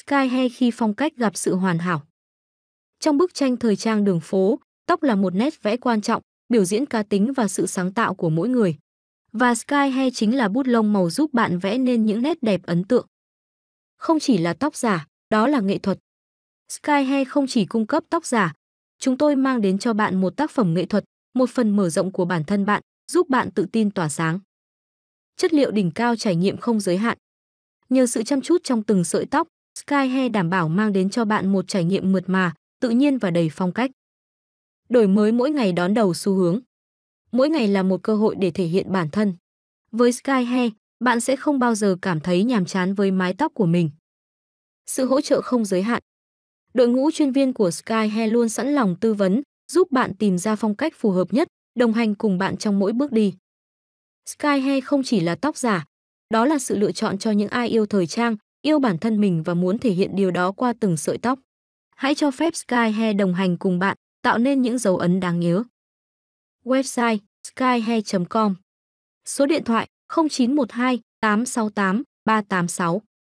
Sky Hair khi phong cách gặp sự hoàn hảo. Trong bức tranh thời trang đường phố, tóc là một nét vẽ quan trọng, biểu diễn cá tính và sự sáng tạo của mỗi người. Và Sky Hair chính là bút lông màu giúp bạn vẽ nên những nét đẹp ấn tượng. Không chỉ là tóc giả, đó là nghệ thuật. Sky Hair không chỉ cung cấp tóc giả, chúng tôi mang đến cho bạn một tác phẩm nghệ thuật, một phần mở rộng của bản thân bạn, giúp bạn tự tin tỏa sáng. Chất liệu đỉnh cao trải nghiệm không giới hạn. Nhờ sự chăm chút trong từng sợi tóc, Sky Hair đảm bảo mang đến cho bạn một trải nghiệm mượt mà, tự nhiên và đầy phong cách. Đổi mới mỗi ngày đón đầu xu hướng. Mỗi ngày là một cơ hội để thể hiện bản thân. Với Sky Hair, bạn sẽ không bao giờ cảm thấy nhàm chán với mái tóc của mình. Sự hỗ trợ không giới hạn. Đội ngũ chuyên viên của Sky Hair luôn sẵn lòng tư vấn, giúp bạn tìm ra phong cách phù hợp nhất, đồng hành cùng bạn trong mỗi bước đi. Sky Hair không chỉ là tóc giả, đó là sự lựa chọn cho những ai yêu thời trang, yêu bản thân mình và muốn thể hiện điều đó qua từng sợi tóc. Hãy cho phép Sky Hair đồng hành cùng bạn, tạo nên những dấu ấn đáng nhớ. Website skyhair.com Số điện thoại 0912 868 386